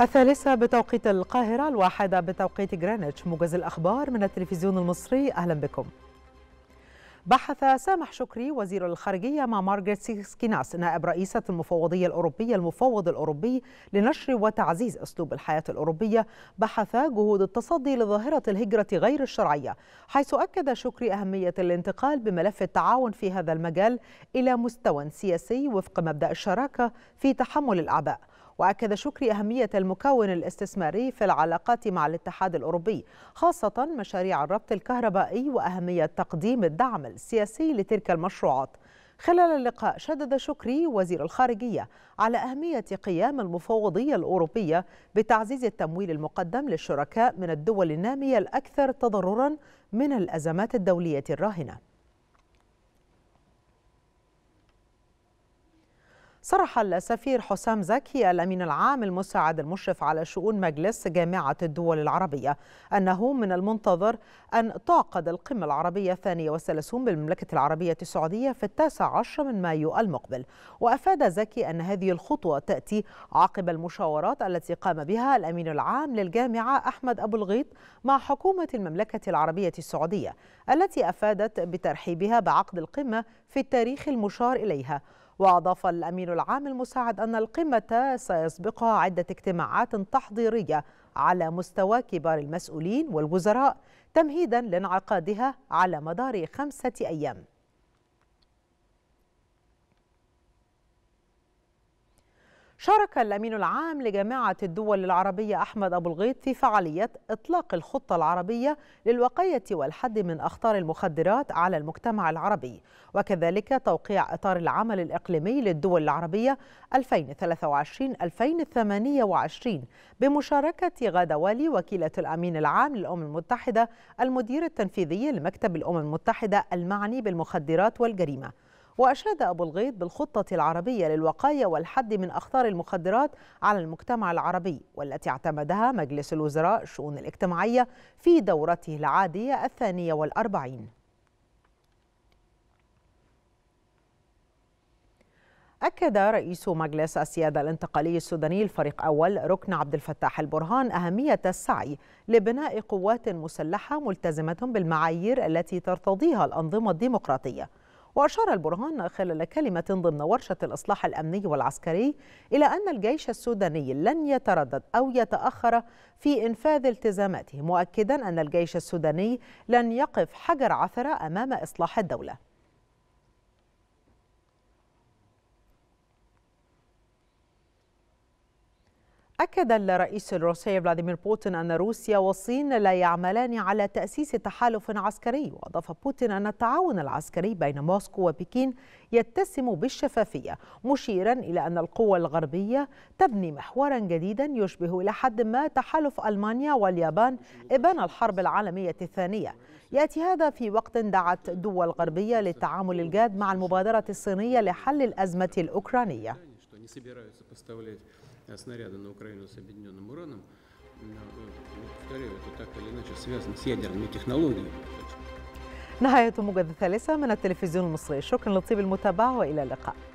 الثالثة بتوقيت القاهرة الواحدة بتوقيت جرينتش موجز الأخبار من التلفزيون المصري أهلا بكم بحث سامح شكري وزير الخارجية مع مارغريت سكيناس نائب رئيسة المفوضية الأوروبية المفوض الأوروبي لنشر وتعزيز أسلوب الحياة الأوروبية بحث جهود التصدي لظاهرة الهجرة غير الشرعية حيث أكد شكري أهمية الانتقال بملف التعاون في هذا المجال إلى مستوى سياسي وفق مبدأ الشراكة في تحمل الأعباء وأكد شكري أهمية المكون الاستثماري في العلاقات مع الاتحاد الأوروبي خاصة مشاريع الربط الكهربائي وأهمية تقديم الدعم السياسي لتلك المشروعات خلال اللقاء شدد شكري وزير الخارجية على أهمية قيام المفوضية الأوروبية بتعزيز التمويل المقدم للشركاء من الدول النامية الأكثر تضررا من الأزمات الدولية الراهنة صرح السفير حسام زكي الأمين العام المساعد المشرف على شؤون مجلس جامعة الدول العربية أنه من المنتظر أن تعقد القمة العربية الثانية والثلاثون بالمملكة العربية السعودية في التاسع عشر من مايو المقبل وأفاد زكي أن هذه الخطوة تأتي عقب المشاورات التي قام بها الأمين العام للجامعة أحمد أبو الغيط مع حكومة المملكة العربية السعودية التي أفادت بترحيبها بعقد القمة في التاريخ المشار إليها وأضاف الأمين العام المساعد أن القمة سيسبقها عدة اجتماعات تحضيرية على مستوى كبار المسؤولين والوزراء تمهيدا لانعقادها على مدار خمسة أيام شارك الأمين العام لجامعة الدول العربية أحمد أبو الغيط في فعالية إطلاق الخطة العربية للوقاية والحد من أخطار المخدرات على المجتمع العربي وكذلك توقيع إطار العمل الإقليمي للدول العربية 2023-2028 بمشاركة غادة والي وكيلة الأمين العام للأمم المتحدة المدير التنفيذي لمكتب الأمم المتحدة المعني بالمخدرات والجريمة وأشاد أبو الغيط بالخطة العربية للوقاية والحد من أخطار المخدرات على المجتمع العربي والتي اعتمدها مجلس الوزراء الشؤون الاجتماعية في دورته العادية الثانية والأربعين أكد رئيس مجلس السيادة الانتقالي السوداني الفريق أول ركن عبد الفتاح البرهان أهمية السعي لبناء قوات مسلحة ملتزمة بالمعايير التي ترتضيها الأنظمة الديمقراطية وأشار البرهان خلال كلمة ضمن ورشة الإصلاح الأمني والعسكري إلى أن الجيش السوداني لن يتردد أو يتأخر في إنفاذ التزاماته مؤكدا أن الجيش السوداني لن يقف حجر عثرة أمام إصلاح الدولة أكد الرئيس الروسي فلاديمير بوتين أن روسيا والصين لا يعملان على تأسيس تحالف عسكري وأضاف بوتين أن التعاون العسكري بين موسكو وبكين يتسم بالشفافية مشيرا إلى أن القوى الغربية تبني محورا جديدا يشبه إلى حد ما تحالف ألمانيا واليابان إبان الحرب العالمية الثانية يأتي هذا في وقت دعت دول غربية للتعامل الجاد مع المبادرة الصينية لحل الأزمة الأوكرانية снаряды на Украину с объединенным ураном, повторяю, это так или иначе связано с ядерными технологиями. نهاية موجز الثالثة من التلفزيون المصري شكرا لطيب المتابعة وإلى اللقاء